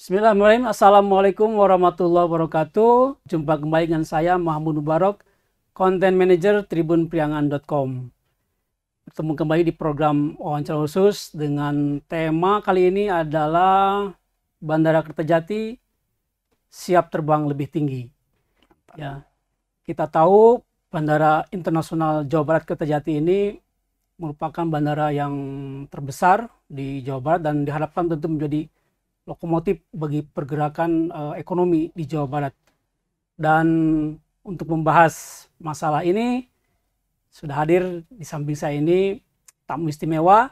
Bismillahirrahmanirrahim. Assalamualaikum warahmatullahi wabarakatuh. Jumpa kembali dengan saya Mahmud Mubarok, Content Manager TribunPriangan.com. Bertemu kembali di program wawancara khusus dengan tema kali ini adalah Bandara Kertajati siap terbang lebih tinggi. Ya, kita tahu Bandara Internasional Jawa Barat Kertajati ini merupakan bandara yang terbesar di Jawa Barat dan diharapkan tentu menjadi lokomotif bagi pergerakan uh, ekonomi di Jawa Barat. Dan untuk membahas masalah ini sudah hadir di samping saya ini tamu istimewa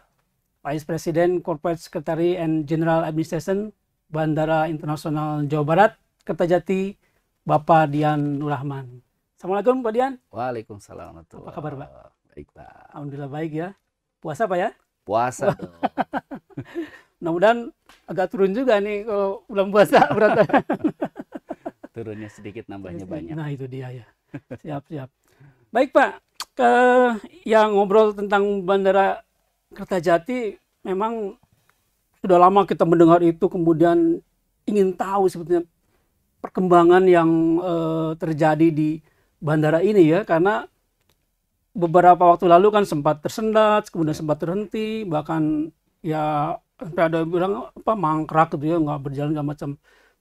Vice President Corporate Secretary and General Administration Bandara Internasional Jawa Barat Kertajati Bapak Dian Nurrahman. Assalamualaikum Pak Dian. Waalaikumsalam. Apa kabar Pak? Baik Pak. Alhamdulillah baik ya. Puasa Pak ya? Puasa mudah-mudahan agak turun juga nih kalau bulan puasa berat turunnya sedikit nambahnya banyak nah itu dia ya siap siap baik pak ke yang ngobrol tentang bandara Kertajati memang sudah lama kita mendengar itu kemudian ingin tahu sebetulnya perkembangan yang e, terjadi di bandara ini ya karena beberapa waktu lalu kan sempat tersendat kemudian ya. sempat terhenti bahkan ya sampai ada bilang apa mangkrak gitu ya nggak berjalan nggak macam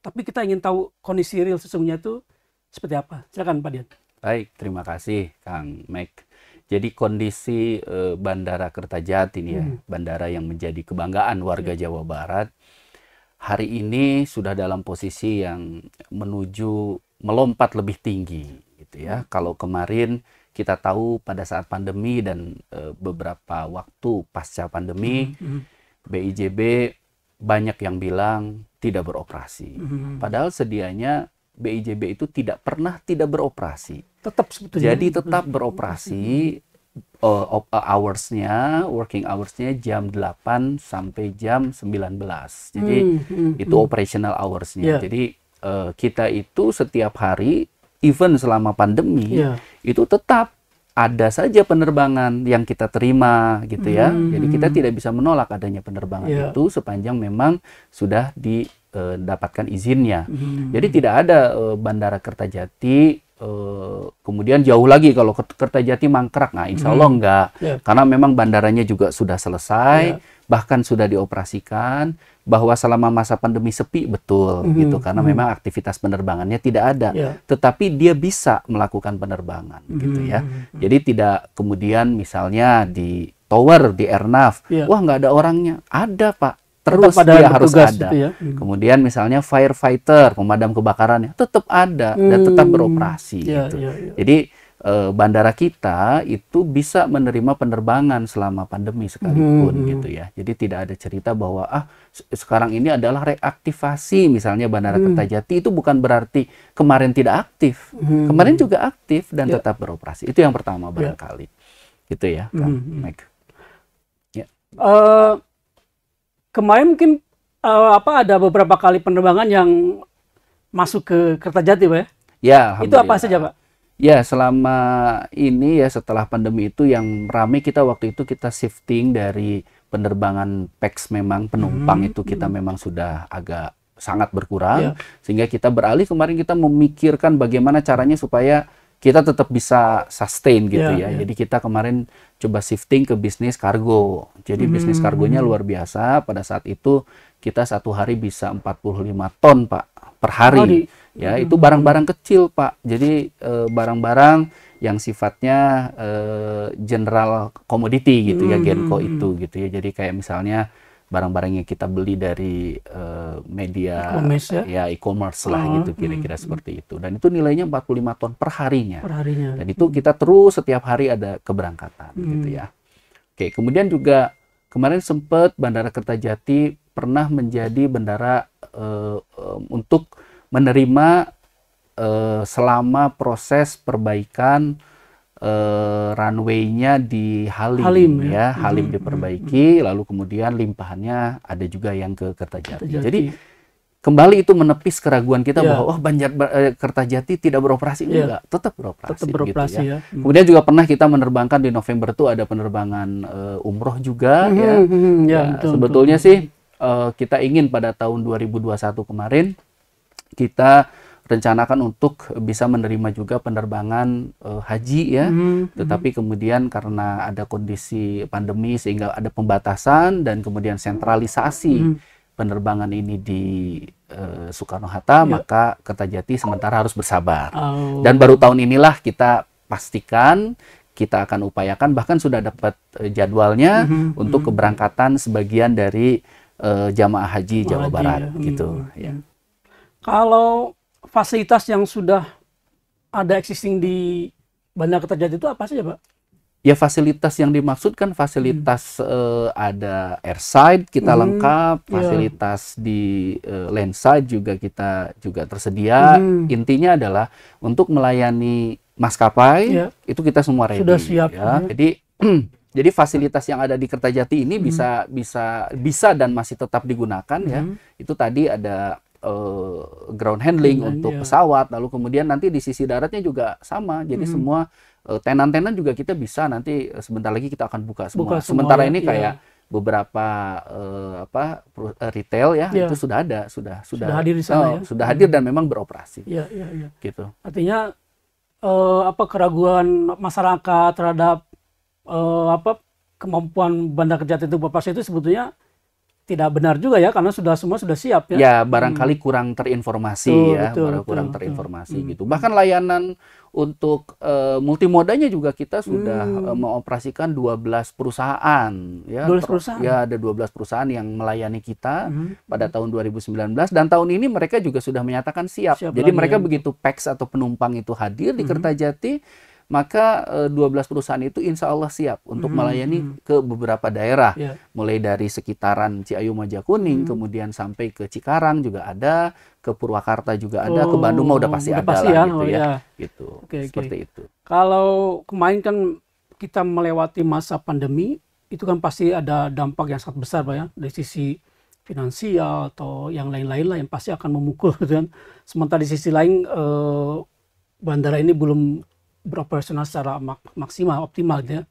tapi kita ingin tahu kondisi real sesungguhnya itu seperti apa silakan Pak Dian baik terima kasih Kang Mike jadi kondisi eh, Bandara Kertajati ini ya hmm. bandara yang menjadi kebanggaan warga ya. Jawa Barat hari ini sudah dalam posisi yang menuju melompat lebih tinggi gitu ya hmm. kalau kemarin kita tahu pada saat pandemi dan eh, beberapa waktu pasca pandemi hmm. Hmm BIJB banyak yang bilang tidak beroperasi. hmm Padahal sedianya BIJB itu tidak pernah tidak beroperasi. Tetap sebetulnya. Jadi tetap hmm. beroperasi hmm. Uh, uh, hoursnya, working hoursnya jam 8 sampai jam 19. Jadi mm, Hmm. itu hmm. operational hoursnya. Yeah. Jadi uh, kita itu setiap hari, even selama pandemi, yeah. itu tetap ada saja penerbangan yang kita terima gitu ya. Hmm. Jadi kita tidak bisa menolak adanya penerbangan yeah. itu sepanjang memang sudah didapatkan eh, izinnya. Hmm. Jadi tidak ada eh, bandara Kertajati Eh, kemudian jauh lagi kalau Kertajati mangkrak nah insya Allah hmm. enggak yeah. karena memang bandaranya juga sudah selesai yeah. bahkan sudah dioperasikan bahwa selama masa pandemi sepi betul mm -hmm. gitu karena mm -hmm. memang aktivitas penerbangannya tidak ada yeah. tetapi dia bisa melakukan penerbangan mm -hmm. gitu ya hmm. Hmm. jadi tidak kemudian misalnya di tower di airnav yeah. wah nggak ada orangnya ada pak terus tetap ada dia harus gitu ada. Ya. Hmm. Kemudian misalnya firefighter, pemadam kebakaran ya tetap ada hmm. dan tetap hmm. beroperasi ya, gitu. Ya, ya. Jadi e, bandara kita itu bisa menerima penerbangan selama pandemi sekalipun hmm. hmm. gitu ya. Jadi tidak ada cerita bahwa ah sekarang ini adalah reaktivasi misalnya Bandara hmm. Kertajati itu bukan berarti kemarin tidak aktif. Hmm. Kemarin juga aktif dan ya. tetap beroperasi. Itu yang pertama ya. barangkali. Ya. Gitu ya, Kak hmm. hmm. Mike. Uh, kemarin mungkin uh, apa ada beberapa kali penerbangan yang masuk ke Kertajati, Pak ya? Ya, itu apa saja, Pak? Ya, selama ini ya setelah pandemi itu yang ramai kita waktu itu kita shifting dari penerbangan PEX memang penumpang hmm. itu kita hmm. memang sudah agak sangat berkurang ya. sehingga kita beralih kemarin kita memikirkan bagaimana caranya supaya kita tetap bisa sustain gitu yeah, ya. Yeah. Ya. Jadi kita kemarin coba shifting ke bisnis kargo. Jadi mm. bisnis hmm. kargonya luar biasa. Pada saat itu kita satu hari bisa 45 ton pak per hari. Oh, di, ya mm. itu barang-barang kecil pak. Jadi eh, barang-barang eh, yang sifatnya eh, general commodity gitu mm. ya hmm, Genko hmm, itu gitu ya. Jadi kayak misalnya barang-barang yang kita beli dari uh, media e ya, ya e-commerce lah uh, gitu hmm. kira-kira uh, seperti itu dan itu nilainya 45 ton per harinya. dan itu kita terus setiap hari ada keberangkatan gitu hmm. gitu ya oke kemudian juga kemarin sempat Bandara Kertajati pernah menjadi bandara uh, um, untuk menerima uh, selama proses perbaikan uh, runway-nya di Halim, Halim ya. ya, Halim hmm. diperbaiki, hmm. lalu kemudian limpahannya ada juga yang ke Kertajati. Kertajati. Jadi kembali itu menepis keraguan kita yeah. bahwa oh Banjar eh, Kertajati tidak beroperasi yeah. enggak, tetap beroperasi. Tetap beroperasi gitu, ya. ya. Mm. Kemudian juga pernah kita menerbangkan di November itu ada penerbangan uh, umroh juga hmm, ya. Hmm, ya, ya betul, sebetulnya betul. sih uh, kita ingin pada tahun 2021 kemarin kita rencanakan untuk bisa menerima juga penerbangan uh, haji ya, mm-hmm. tetapi kemudian karena ada kondisi pandemi sehingga ada pembatasan dan kemudian sentralisasi mm-hmm. penerbangan ini di uh, Soekarno Hatta, yeah. maka Kertajati sementara harus bersabar. Oh. Dan baru tahun inilah kita pastikan kita akan upayakan bahkan sudah dapat eh, jadwalnya mm-hmm. untuk mm-hmm. keberangkatan sebagian dari uh, jamaah haji Jawa Barat ya. gitu. Mm-hmm. Ya. Kalau fasilitas yang sudah ada existing di bandara Kertajati itu apa saja, Pak? Ya fasilitas yang dimaksud kan fasilitas hmm. uh, ada airside kita hmm, lengkap, iya. fasilitas yeah. di uh, landside juga kita juga tersedia. Hmm. Intinya adalah untuk melayani maskapai yeah. itu kita semua ready. Sudah siap. Ya. Hmm. Jadi Jadi fasilitas yang ada di Kertajati ini hmm. bisa bisa bisa dan masih tetap digunakan ya. hmm. ya. Itu tadi ada uh, ground iya, handling Dengan, iya. untuk iya. pesawat lalu kemudian nanti di sisi daratnya juga sama jadi -hmm. semua uh, tenan-tenan juga kita bisa nanti eh, sebentar lagi kita akan buka semua, buka semua sementara ya, ini iya. kayak iya. beberapa uh, apa retail ya yeah. itu sudah ada sudah sudah, sudah hadir di sana oh, ya? sudah hadir dan memang beroperasi yeah, yeah, yeah. gitu artinya uh, apa keraguan masyarakat terhadap uh, apa kemampuan Bandar kerja itu beroperasi itu sebetulnya tidak benar juga ya karena sudah semua sudah siap ya. Ya hmm. barangkali hmm. kurang terinformasi betul, ya, betul, betul, kurang betul, terinformasi hmm. gitu. Bahkan layanan untuk uh, multimodanya juga kita sudah hmm. uh, mengoperasikan 12 perusahaan ya. 12 perusahaan. Ya ada 12 perusahaan yang melayani kita hmm. pada tahun 2019 dan tahun ini mereka juga sudah menyatakan siap. siap Jadi mereka ya. begitu PAX atau penumpang itu hadir di hmm. Kertajati maka e, eh, 12 perusahaan itu insya Allah siap untuk hmm. melayani hmm. ke beberapa daerah, yeah. mulai dari sekitaran Ciayu Majakuning, hmm. kemudian sampai ke Cikarang juga ada, ke Purwakarta juga ada, oh, ke Bandung mah udah pasti ada pasti lah ya, gitu oh, ya, iya. gitu. Okay, Seperti okay. itu. Kalau kemarin kan kita melewati masa pandemi, itu kan pasti ada dampak yang sangat besar, Pak ya, dari sisi finansial atau yang lain-lain lah yang pasti akan memukul gitu kan. Sementara di sisi lain e, bandara ini belum beroperasional secara mak maksimal, optimal gitu ya.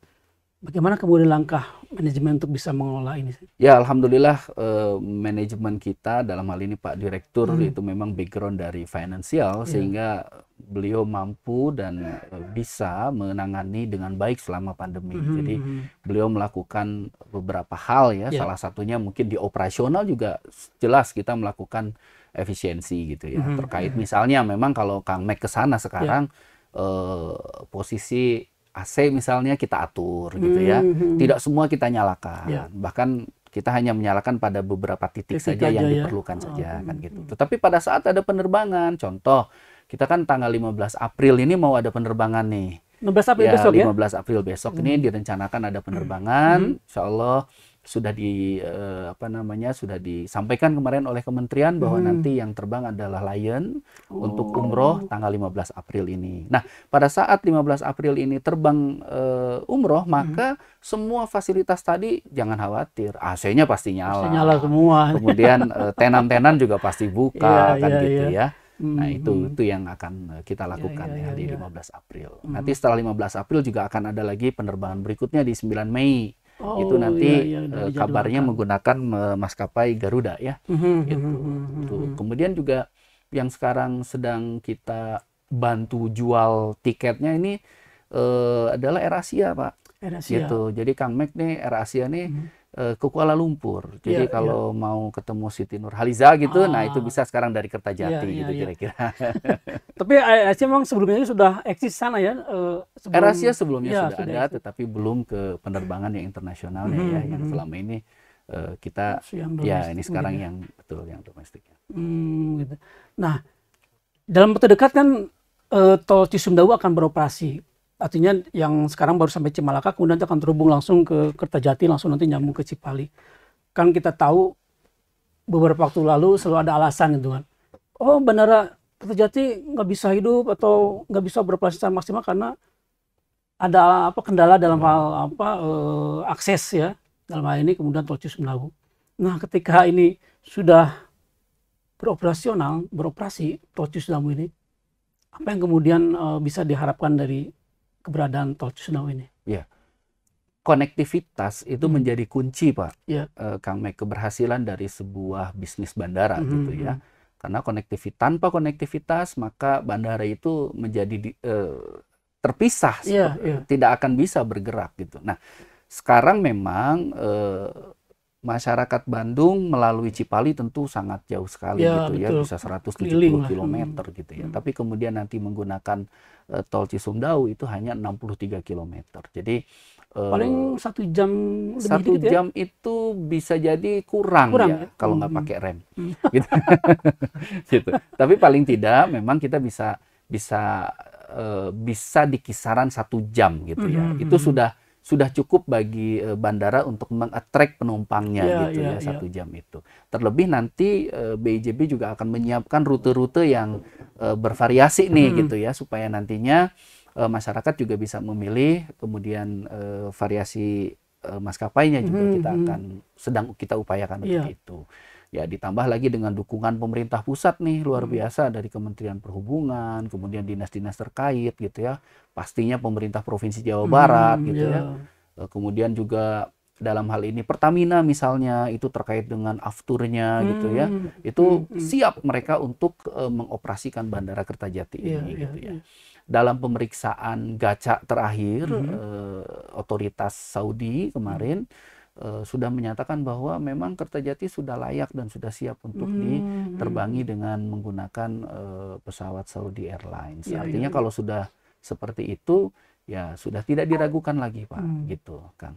Bagaimana kemudian langkah manajemen untuk bisa mengelola ini? Ya, alhamdulillah eh, manajemen kita dalam hal ini Pak Direktur hmm. itu memang background dari finansial yeah. sehingga beliau mampu dan eh, bisa menangani dengan baik selama pandemi. Hmm. Jadi hmm, hmm. beliau melakukan beberapa hal ya, yeah. salah satunya mungkin di operasional juga jelas kita melakukan efisiensi gitu ya. Hmm. hmm. Terkait misalnya memang kalau Kang mac ke sana iya. sekarang yeah eh, posisi AC misalnya kita atur gitu ya. Hmm, hmm. Tidak semua kita nyalakan. Ya. Bahkan kita hanya menyalakan pada beberapa titik, titik saja yang ya. diperlukan oh. saja kan hmm, gitu. Tetapi pada saat ada penerbangan, contoh kita kan tanggal 15 April ini mau ada penerbangan nih. 15 April ya, besok 15 ya? 15 April besok hmm. ini direncanakan ada penerbangan, hmm. insya Allah sudah di uh, apa namanya sudah disampaikan kemarin oleh kementerian bahwa hmm. nanti yang terbang adalah Lion oh. untuk umroh tanggal 15 April ini. Nah, pada saat 15 April ini terbang uh, umroh hmm. maka hmm. semua fasilitas tadi jangan khawatir, AC-nya pasti nyala. Pasti nyala semua. Kemudian tenan eh, tenan-tenan juga pasti buka yeah, kan yeah, gitu yeah. ya. Hmm, nah, mm-hmm. itu hmm. itu yang akan kita iya, lakukan ya, yeah, ya, di di iya. 15 April. Mm-hmm. Nanti setelah 15 April juga akan ada lagi penerbangan berikutnya di 9 Mei. Oh, itu nanti iya, iya, eh, kabarnya menggunakan eh, maskapai Garuda ya. Mm-hmm, gitu. Mm-hmm, hmm, hmm, Tuh. Gitu. Kemudian juga yang sekarang sedang kita bantu jual tiketnya ini uh, adalah Air Asia, Pak. Air Asia. Gitu. Jadi Mac nih Air Asia nih mm-hmm Eh, ke Kuala Lumpur. Jadi yeah, iya. kalau yeah. mau ketemu Siti Nurhaliza gitu, ah. nah itu ah. bisa sekarang dari Kertajati yeah, iya, gitu iya. kira-kira. Tapi eh, Asia memang sebelumnya sudah eksis sana ya? Eh, sebelum... Asia sebelumnya sudah, sudah ada, tetapi belum ke penerbangan yang internasional mm ya. -hmm. ya, yang hmm, hmm. selama ini kita yang ya ini sekarang ya? yang betul yang domestiknya. Hmm, gitu. Nah, dalam waktu dekat kan uh, tol Cisumdawu akan beroperasi artinya yang sekarang baru sampai Cimalaka kemudian akan terhubung langsung ke Kertajati langsung nanti nyambung ke Cipali kan kita tahu beberapa waktu lalu selalu ada alasan gitu kan oh bandara Kertajati nggak bisa hidup atau nggak bisa beroperasi secara maksimal karena ada apa kendala dalam hal apa eh, akses ya dalam hal ini kemudian tol Cisumdawu nah ketika ini sudah beroperasional beroperasi tol Cisumdawu ini apa yang kemudian eh, bisa diharapkan dari keberadaan tol Cisnau ini. Ya. Konektivitas itu hmm. menjadi kunci, Pak. Ya. E, Kang Mek, keberhasilan dari sebuah bisnis bandara hmm. gitu ya. Hmm. Karena konektivitas tanpa konektivitas maka bandara itu menjadi di, eh, terpisah, ya, ya. tidak akan bisa bergerak gitu. Nah, sekarang memang eh, masyarakat Bandung melalui Cipali tentu sangat jauh sekali ya, gitu ya, betul. ya bisa 170 km hmm. gitu ya. Hmm. Tapi kemudian nanti menggunakan uh, tol Cisumdawu itu hanya 63 km. Jadi uh, paling satu jam lebih satu dikit, ya? jam ya? itu bisa jadi kurang, kurang ya, ya kalau nggak hmm. pakai rem hmm. gitu. gitu tapi paling tidak memang kita bisa bisa uh, bisa di kisaran satu jam gitu ya hmm. itu sudah sudah cukup bagi eh, bandara untuk mengattract penumpangnya yeah, gitu yeah, ya, ya satu yeah. jam itu. Terlebih nanti BJB eh, juga akan menyiapkan rute-rute yang eh, bervariasi nih hmm. gitu ya supaya nantinya masyarakat juga bisa memilih kemudian variasi maskapainya juga hmm. kita hmm. akan sedang kita upayakan yeah. untuk ya. itu. Ya ditambah lagi dengan dukungan pemerintah pusat nih luar hmm. biasa dari Kementerian Perhubungan, kemudian dinas-dinas terkait gitu ya. Pastinya pemerintah Provinsi Jawa hmm, Barat hmm, gitu yeah. ya. ya. E, kemudian juga dalam hal ini Pertamina misalnya itu terkait dengan afturnya hmm, gitu ya. Hmm, itu hmm, siap mereka untuk uh, mengoperasikan Bandara Kertajati yeah, ini yeah, ya, gitu ya. ya. dalam pemeriksaan gaca terakhir -hmm. eh, otoritas Saudi kemarin Eh, sudah menyatakan bahwa memang Kertajati sudah layak dan sudah siap untuk hmm. diterbangi dengan menggunakan uh, pesawat Saudi Airlines. Ya, Artinya ya. kalau sudah seperti itu ya sudah tidak diragukan lagi Pak hmm. gitu kan?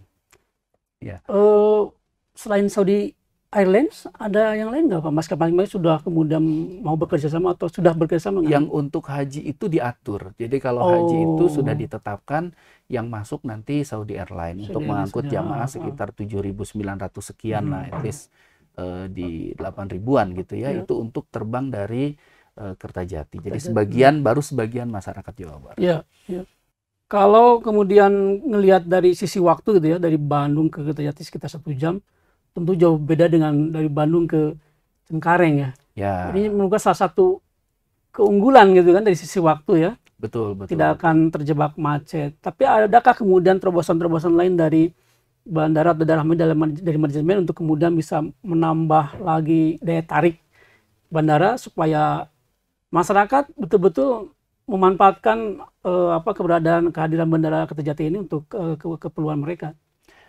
Ya. Uh, selain Saudi Airlines ada yang lain nggak Pak? Mas lain sudah kemudian mau bekerja sama atau sudah bekerja sama? Yang untuk haji itu diatur. Jadi kalau oh. haji itu oh. sudah ditetapkan yang masuk nanti Saudi Airlines untuk mengangkut ya. jamaah sekitar 7.900 sekian hmm. lah, at hmm. least uh, di 8 ribuan gitu ya. ya. Itu untuk terbang dari uh, Kertajati. Jadi Kertajati. sebagian baru sebagian masyarakat Jawa Barat. Ya. ya. Kalau kemudian ngelihat dari sisi waktu gitu ya, dari Bandung ke Kertajati sekitar satu jam tentu jauh beda dengan dari Bandung ke Cengkareng ya. Ya. Ini merupakan salah satu keunggulan gitu kan dari sisi waktu ya. Betul, betul. Tidak akan terjebak macet. Tapi adakah kemudian terobosan-terobosan lain dari bandara atau daerah dalam dari manajemen untuk kemudian bisa menambah lagi daya tarik bandara supaya masyarakat betul-betul memanfaatkan eh, apa keberadaan kehadiran bandara Kertajati ini untuk eh, ke keperluan mereka.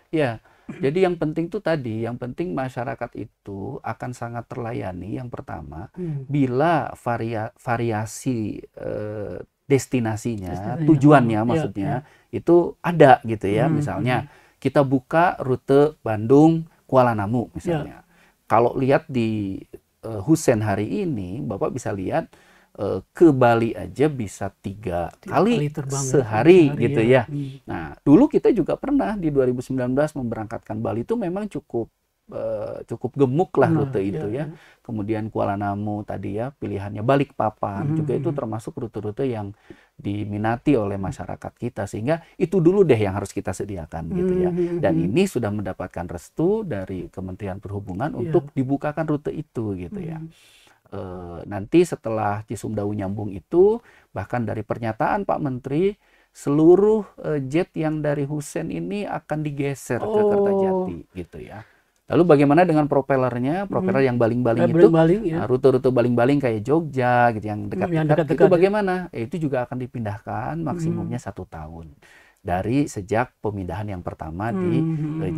Ya, jadi yang penting tuh tadi, yang penting masyarakat itu akan sangat terlayani yang pertama hmm. bila varia, variasi eh, destinasinya, Destinanya. tujuannya iya, maksudnya iya. itu ada gitu ya. Hmm. Misalnya hmm, hmm. kita buka rute Bandung Kuala Namu misalnya. Yeah. Kalau lihat di eh, Husen hari ini, Bapak bisa lihat uh, ke Bali aja bisa tiga, kali, kali terbang ya, sehari, sehari gitu ya. ya. Hmm. Nah dulu kita juga pernah di 2019 memberangkatkan Bali itu memang cukup uh, cukup gemuk lah nah, rute iya, itu ya. ya. Kemudian Kuala Namu tadi ya pilihannya balik hmm, juga hmm, itu hmm. termasuk rute-rute yang diminati oleh masyarakat kita sehingga itu dulu deh yang harus kita sediakan hmm, gitu ya dan ini sudah mendapatkan restu dari Kementerian Perhubungan yeah. untuk dibukakan rute itu gitu ya. hmm. ya e, nanti setelah Cisumdawu nyambung itu bahkan dari pernyataan Pak Menteri seluruh e, jet yang dari Husen ini akan digeser oh. ke Kertajati oh. gitu ya. Lalu bagaimana dengan propellernya? Propeller hmm. yang baling-baling eh, itu, baling, ya. rute-rute baling-baling kayak Jogja gitu yang hmm, dekat-dekat itu ya. bagaimana? Ya, itu juga akan dipindahkan hmm. maksimumnya hmm. satu tahun dari sejak pemindahan yang pertama hmm. di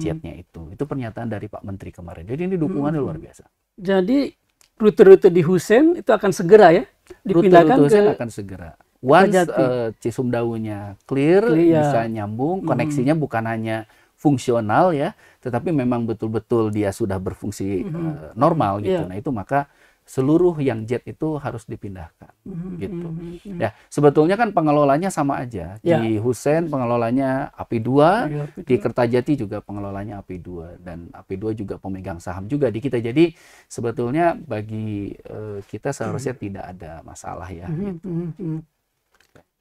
jetnya itu. Itu pernyataan dari Pak Menteri kemarin. Jadi ini dukungannya hmm. luar biasa. Jadi rute-rute di Husen itu akan segera ya dipindahkan rute -rute Husen ke akan segera. Once uh, eh, Cisumdaunya clear, clear iya. bisa nyambung, hmm. koneksinya hmm. bukan hanya fungsional ya, tetapi memang betul-betul dia sudah berfungsi hmm. uh, normal gitu. Yeah. Nah, itu maka seluruh yang jet itu harus dipindahkan mm-hmm. gitu. Mm-hmm. mm-hmm. Ya, sebetulnya kan pengelolanya sama aja. Yeah. Di ya. Husen pengelolanya API 2, di Kertajati juga pengelolanya API dua dan API dua juga pemegang saham juga di kita. Jadi sebetulnya bagi uh, kita seharusnya mm-hmm. tidak ada masalah ya mm-hmm, gitu. mm-hmm, mm-hmm.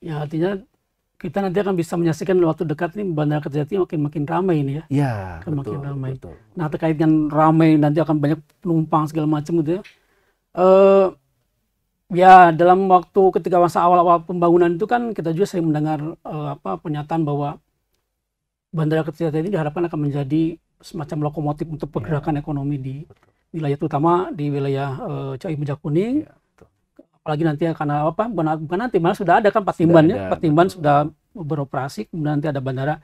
Ya, artinya kita nanti akan bisa menyaksikan waktu dekat ini bandara Kertajati makin makin ramai ini ya. Iya, Makin ramai. Betul. Nah, terkait dengan ramai nanti akan banyak penumpang segala macam gitu ya uh, ya dalam waktu ketika masa awal-awal pembangunan itu kan kita juga sering mendengar uh, apa pernyataan bahwa bandara kecil ini diharapkan akan menjadi semacam lokomotif untuk iya, pergerakan ya. ekonomi di wilayah terutama di wilayah uh, Cai Kuning. Ya, apalagi nanti akan apa bukan, bukan nanti malah sudah ada kan Patimban ya Patimban sudah beroperasi kemudian nanti ada bandara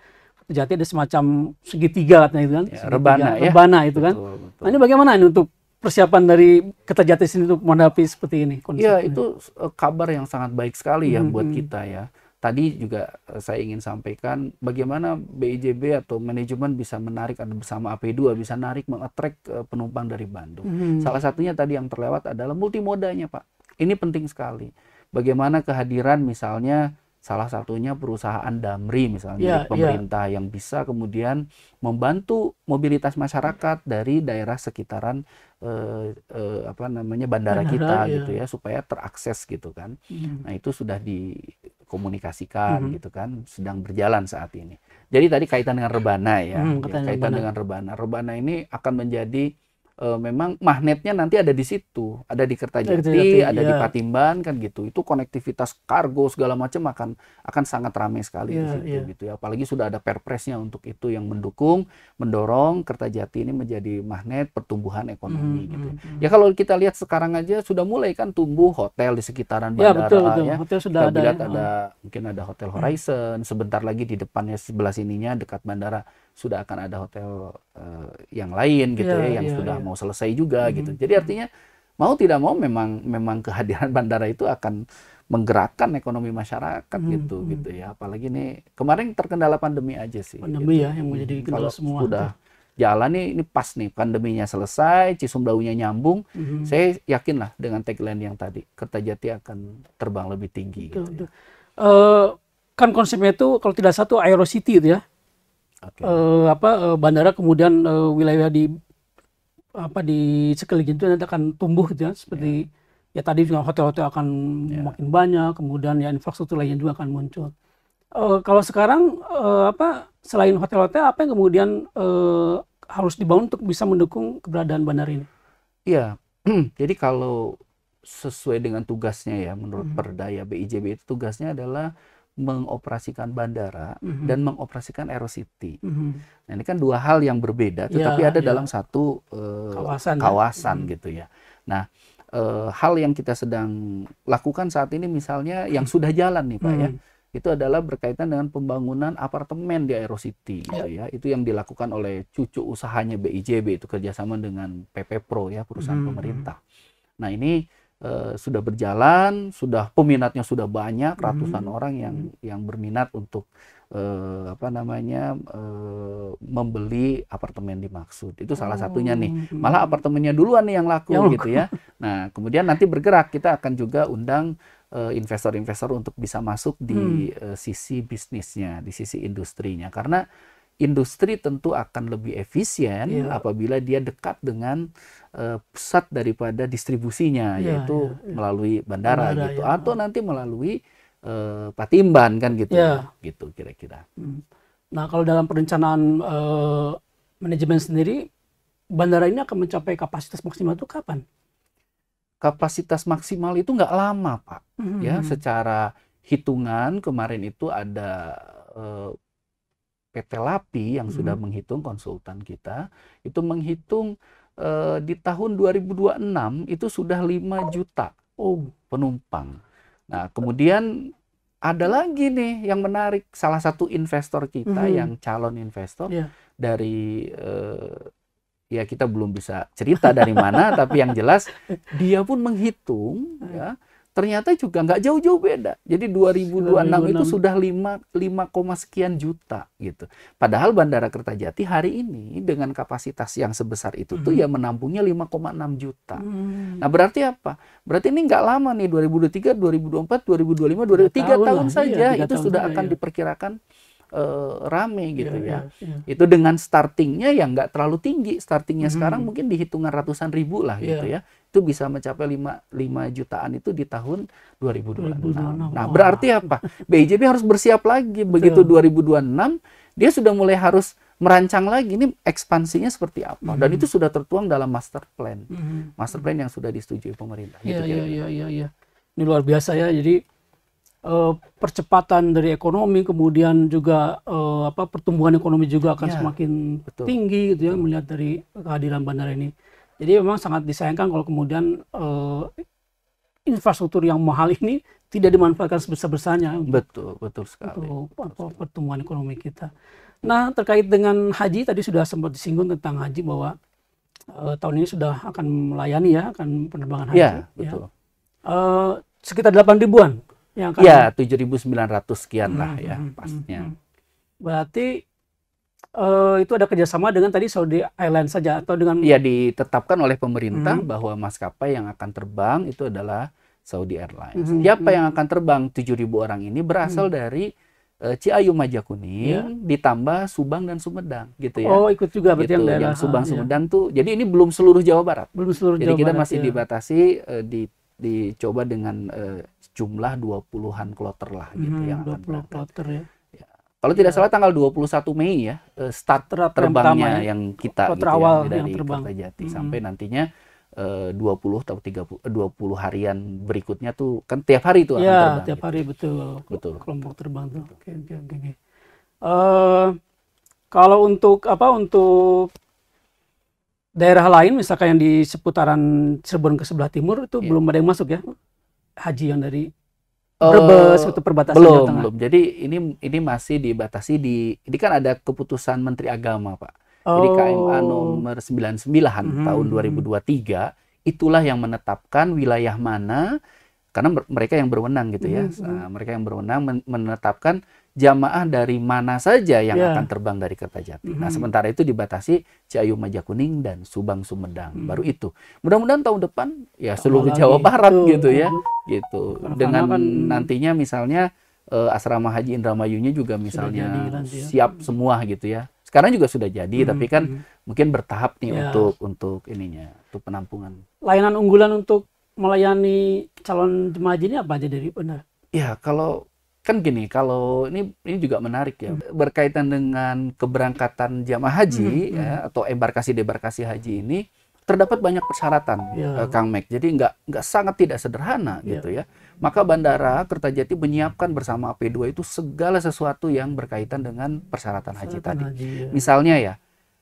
terjadi ada semacam segitiga katanya itu kan ya, segitiga, rebana, rebana ya? rebana itu kan? betul, kan betul. nah ini bagaimana ini untuk persiapan dari Kertajati sendiri untuk menghadapi seperti ini? Iya, itu uh, kabar yang sangat baik sekali ya -hmm. buat hmm. kita ya. Tadi juga eh, saya ingin sampaikan bagaimana BIJB atau manajemen bisa menarik ada bersama AP2 bisa narik mengetrek eh, penumpang dari Bandung. Mm -hmm. Salah satunya tadi yang terlewat adalah multimodanya, Pak. Ini penting sekali. Bagaimana kehadiran misalnya salah satunya perusahaan Damri misalnya yeah, ya. pemerintah yeah. yang bisa kemudian membantu mobilitas masyarakat dari daerah sekitaran eh, eh, apa namanya bandara, bandara kita yeah. gitu ya supaya terakses gitu kan. Mm. Nah, itu sudah dikomunikasikan mm. gitu kan, sedang berjalan saat ini. Jadi tadi kaitan dengan rebana ya, mm, kaitan rebana. dengan rebana. Rebana ini akan menjadi uh, memang magnetnya nanti ada di situ, ada di Kertajati, ada iya. di Patimban kan gitu. Itu konektivitas kargo segala macam akan akan sangat ramai sekali ya, di iya, situ iya. gitu ya. Apalagi sudah ada perpresnya untuk itu yang mendukung, mendorong Kertajati ini menjadi magnet pertumbuhan ekonomi hmm, gitu. Ya. Hmm, hmm. ya kalau kita lihat sekarang aja sudah mulai kan tumbuh hotel di sekitaran iya, bandara ya. Betul, betul. ya. Hotel sudah kita ada. Lihat ya. ada mungkin ada Hotel hmm. Horizon, sebentar lagi di depannya sebelah sininya dekat bandara sudah akan ada hotel uh, yang lain gitu yeah, ya yang yeah, sudah yeah. mau selesai juga mm -hmm. gitu. Hmm, Jadi hmm. artinya mau tidak mau memang memang kehadiran bandara itu akan menggerakkan ekonomi masyarakat hmm, gitu hmm. gitu ya apalagi nih kemarin terkendala pandemi aja sih pandemi gitu. ya yang menjadi hmm, kendala Kalau semua sudah jalan nih ini pas nih pandeminya selesai Cisumdaunya nyambung hmm. saya yakin lah dengan tagline yang tadi Kertajati akan terbang lebih tinggi betul, gitu betul. Ya. Uh, kan konsepnya itu kalau tidak satu aerocity itu ya okay. uh, eh, apa uh, bandara kemudian uh, wilayah di apa di sekeliling itu nanti akan tumbuh gitu ya seperti yeah. ya tadi juga hotel-hotel akan yeah. makin banyak kemudian ya infrastruktur lainnya juga akan muncul uh, kalau sekarang uh, apa selain hotel-hotel apa yang kemudian uh, harus dibangun untuk bisa mendukung keberadaan bandara ini iya yeah. jadi kalau sesuai dengan tugasnya ya menurut mm -hmm. Perda ya BIJB itu tugasnya adalah mengoperasikan bandara mm-hmm. dan mengoperasikan Aerocity. Mm-hmm. Nah, ini kan dua hal yang berbeda, ya, tetapi ya, ada ya. dalam satu uh, eh, kawasan, kawasan ya. Mhm. gitu ya. Nah, uh, hal yang kita sedang lakukan saat ini, misalnya yang mhm. sudah jalan nih, Pak mm-hmm. ya, mhm. itu adalah berkaitan dengan pembangunan apartemen di Aerocity, gitu ya. ya. Itu yang dilakukan oleh cucu usahanya BIJB itu kerjasama dengan PP Pro ya, perusahaan mm-hmm. pemerintah. Nah, ini e, sudah berjalan, sudah peminatnya sudah banyak, hmm. ratusan hmm. orang yang yang berminat untuk e, apa namanya e, membeli apartemen dimaksud. Itu salah oh, satunya nih. Iya. Malah apartemennya duluan nih yang laku yang gitu ya. Nah, kemudian nanti bergerak kita akan juga undang investor-investor untuk bisa masuk di hmm. sisi bisnisnya, di sisi industrinya karena industri tentu akan lebih efisien yeah. apabila dia dekat dengan uh, pusat daripada distribusinya yeah, yaitu yeah, yeah. melalui bandara, bandara gitu yeah. atau nanti melalui uh, Patimban kan gitu yeah. gitu kira-kira. Hmm. Nah kalau dalam perencanaan uh, manajemen sendiri bandara ini akan mencapai kapasitas maksimal itu kapan? Kapasitas maksimal itu nggak lama pak mm -hmm. ya hmm. secara hitungan kemarin itu ada uh, PT LAPI yang sudah hmm. menghitung konsultan kita itu menghitung uh, di tahun 2026 itu sudah 5 juta oh penumpang. Nah, kemudian ada lagi nih yang menarik salah satu investor kita hmm. yang calon investor yeah. dari uh, ya kita belum bisa cerita dari mana tapi yang jelas dia pun menghitung ya ternyata juga nggak jauh-jauh beda. Jadi 2026, itu sudah 5, 5, sekian juta gitu. Padahal Bandara Kertajati hari ini dengan kapasitas yang sebesar itu hmm. tuh ya menampungnya 5,6 juta. Hmm. Nah berarti apa? Berarti ini nggak lama nih 2023, 2024, 2025, 2023 tahun, tahun saja iya, itu tahun sudah akan iya. diperkirakan uh, rame gitu yeah, ya. Yeah, yeah. Itu dengan startingnya yang nggak terlalu tinggi. Startingnya mm. sekarang mungkin dihitungan ratusan ribu lah yeah. gitu ya itu bisa mencapai 5, 5 jutaan itu di tahun 2026. 2026. Nah, berarti apa? BJB harus bersiap lagi begitu Betul. 2026 dia sudah mulai harus merancang lagi ini ekspansinya seperti apa mm -hmm. dan itu sudah tertuang dalam master plan. Mm -hmm. Master plan yang sudah disetujui pemerintah gitu Iya, iya, iya, iya, iya. Ini luar biasa ya. Jadi uh, percepatan dari ekonomi kemudian juga uh, apa pertumbuhan ekonomi juga akan ya, semakin betul. tinggi gitu ya melihat dari kehadiran bandara ini. Jadi memang sangat disayangkan kalau kemudian uh, infrastruktur yang mahal ini tidak dimanfaatkan sebesar-besarnya. Betul, betul sekali. Untuk betul pertumbuhan ekonomi kita. Nah, terkait dengan haji tadi sudah sempat disinggung tentang haji bahwa uh, tahun ini sudah akan melayani ya akan penerbangan haji. Ya, ya. betul. Ya. Uh, sekitar delapan ribuan yang akan. Ya, ratus sekian lah hmm, ya hmm, hmm pastinya. Hmm. hmm. Berarti Uh, itu ada kerjasama dengan tadi Saudi Airlines saja atau dengan ya ditetapkan oleh pemerintah hmm. bahwa maskapai yang akan terbang itu adalah Saudi Airlines. Hmm. Siapa hmm. yang akan terbang 7.000 orang ini berasal hmm. dari uh, eh, Ciayu Majakuning yeah. ditambah Subang dan Sumedang gitu ya. Oh ikut juga berarti gitu, yang, yang Subang ah, Sumedang iya. tuh. Jadi ini belum seluruh Jawa Barat. Belum seluruh jadi Jawa kita masih iya. dibatasi uh, di dicoba dengan uh, jumlah 20-an kloter lah gitu hmm, yang 20 akan kloter ya. Kalau tidak iya. salah tanggal 21 Mei ya eh, start terbang terbangnya ya. yang kita gitu ya, dari yang terbang. Kota Jati hmm. sampai nantinya eh, uh, 20 atau 30 20 eh, harian berikutnya tuh kan tiap hari itu ya, tiap gitu. hari betul. Betul. Kelompok terbang tuh. Oke, oke, oke. Uh, kalau untuk apa untuk daerah lain misalkan yang di seputaran Cirebon ke sebelah timur itu yeah. belum ada yang masuk ya. Haji yang dari Eh, Brebes uh, itu perbatasan belum, Belum. Jadi ini ini masih dibatasi di ini kan ada keputusan Menteri Agama, Pak. Oh. Jadi KMA nomor 99 mm -hmm. tahun 2023 itulah yang menetapkan wilayah mana karena mereka yang berwenang gitu ya, mm -hmm. mereka yang berwenang menetapkan jamaah dari mana saja yang yeah. akan terbang dari Kertajati. Mm -hmm. Nah, mm-hmm. sementara itu dibatasi Ciayu Majakuning dan Subang Sumedang. Mm -hmm. Baru itu. Mudah-mudahan tahun depan ya seluruh Jawa Barat gitu ya. Mm-hmm. Gitu. Karena Dengan kan, nantinya misalnya uh, asrama Haji Indramayunya juga misalnya jadi, ya. siap ya. semua gitu ya. Sekarang juga sudah jadi, mm -hmm. tapi kan mm -hmm. mungkin bertahap nih yeah. untuk untuk ininya, untuk penampungan. Layanan unggulan untuk melayani calon jemaah haji ini apa aja dari benar? Ya kalau kan gini kalau ini ini juga menarik ya hmm. berkaitan dengan keberangkatan jemaah haji hmm. hmm. ya, atau embarkasi debarkasi haji ini terdapat banyak persyaratan yeah. Ya. Kang Mek jadi nggak nggak sangat tidak sederhana yeah. gitu ya maka bandara Kertajati menyiapkan bersama ap 2 itu segala sesuatu yang berkaitan dengan persyaratan, persyaratan haji tadi haji, ya. misalnya ya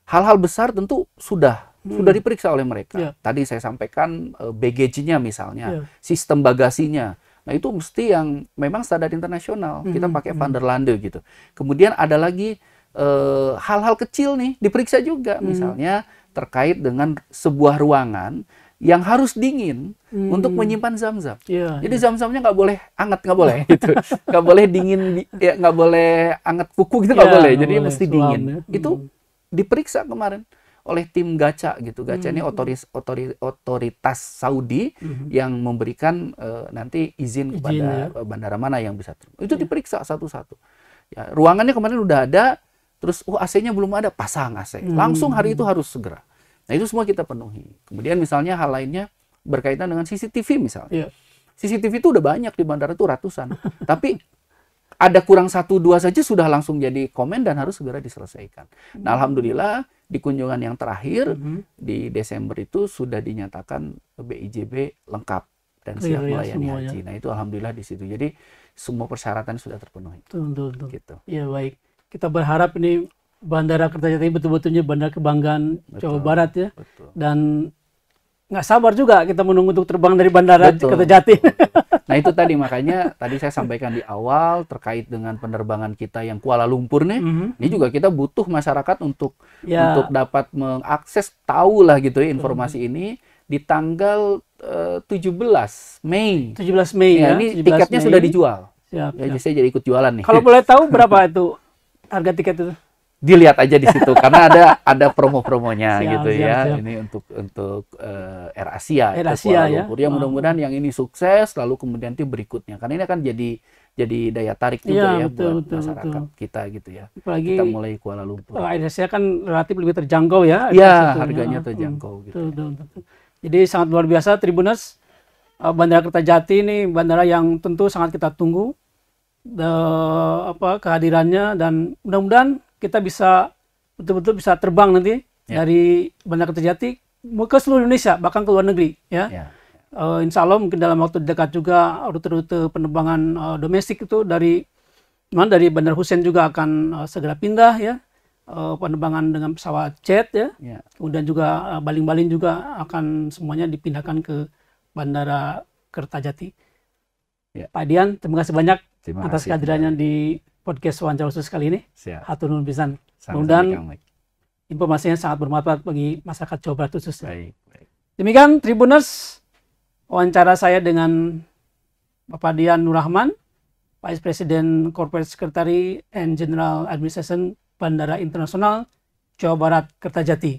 hal-hal besar tentu sudah sudah diperiksa oleh mereka. Ya. Tadi saya sampaikan uh, baggage-nya misalnya, ya. sistem bagasinya. Nah, itu mesti yang memang standar internasional. Hmm. Kita pakai mhm. Van der Lande gitu. Kemudian ada lagi eh, hal-hal uh, kecil nih diperiksa juga hmm. misalnya terkait dengan sebuah ruangan yang harus dingin hmm. untuk menyimpan zam-zam. Ya, Jadi ya. zam-zamnya nggak boleh anget, nggak boleh gitu, nggak boleh dingin, ya nggak boleh anget kuku gitu nggak ya, boleh. Jadi boleh. mesti Selam, dingin. Ya. Itu mhm. diperiksa kemarin oleh tim Gaca gitu. Gaca hmm. ini hmm. otoris, otori, otoritas Saudi hmm. yang memberikan uh, nanti izin, izin kepada ya. Eh, bandara mana yang bisa terima. Itu ya. diperiksa satu-satu. Ya, ruangannya kemarin udah ada, terus oh AC-nya belum ada, pasang AC. Hmm. Langsung hari itu harus segera. Nah, itu semua kita penuhi. Kemudian misalnya hal lainnya berkaitan dengan CCTV misalnya. ya. CCTV itu udah banyak di bandara itu ratusan. Tapi ada kurang satu dua saja sudah langsung jadi komen dan harus segera diselesaikan. Nah, hmm. alhamdulillah di kunjungan yang terakhir mm -hmm. di Desember itu sudah dinyatakan BIJB lengkap dan siap ya melayani ya, haji. Nah itu alhamdulillah di situ. Jadi semua persyaratan sudah terpenuhi. Tuh, tuh, Gitu. Ya baik. Kita berharap ini Bandara Kertajati betul-betulnya bandara kebanggaan betul, Jawa Barat ya. Betul. Dan nggak sabar juga kita menunggu untuk terbang dari bandara Kertajati. nah itu tadi makanya tadi saya sampaikan di awal terkait dengan penerbangan kita yang Kuala Lumpur nih, mm -hmm. ini juga kita butuh masyarakat untuk ya. untuk dapat mengakses tahu lah gitu ya informasi mm ini di tanggal eh, uh, 17 Mei. 17 Mei ya. ya ini tiketnya Mei. sudah dijual. Siap, ya, siap. saya jadi ikut jualan nih. Kalau boleh tahu berapa itu harga tiket itu? dilihat aja di situ karena ada ada promo-promonya siap, gitu siap, ya. Siap. Ini untuk untuk uh, Air Asia, Air Asia ya. ya hmm. mudah-mudahan oh. yang ini sukses lalu kemudian itu berikutnya karena ini akan jadi jadi daya tarik ya, juga ya, ya betul, buat betul, masyarakat betul. kita gitu ya. Apalagi kita mulai Kuala Lumpur. Air Asia kan relatif lebih terjangkau ya. Iya, harganya hmm, terjangkau hmm, gitu. Betul, ya. betul. Jadi sangat luar biasa Tribuners eh, Bandara Kertajati ini bandara yang tentu sangat kita tunggu the, eh, apa kehadirannya dan mudah-mudahan kita bisa betul-betul bisa terbang nanti yeah. dari Bandara Kertajati ke seluruh Indonesia bahkan ke luar negeri ya. Yeah. Ya. Uh, insya Allah mungkin dalam waktu dekat juga rute-rute penerbangan uh, domestik itu dari mana dari Bandar Hussein juga akan uh, segera pindah ya uh, penerbangan dengan pesawat jet ya. Yeah. Kemudian juga baling-baling uh, juga akan semuanya dipindahkan ke Bandara Kertajati. Yeah. Pak Dian, terima kasih banyak terima atas kehadirannya di podcast wawancara khusus kali ini. Siap. Nun pisan. Mudah-mudahan informasinya sangat bermanfaat bagi masyarakat Jawa Barat khususnya. Baik, baik. Demikian Tribuners wawancara saya dengan Bapak Dian Nurrahman, Vice President Corporate Secretary and General Administration Bandara Internasional Jawa Barat Kertajati.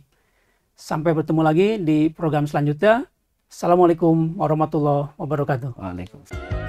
Sampai bertemu lagi di program selanjutnya. Assalamualaikum warahmatullahi wabarakatuh. Waalaikumsalam.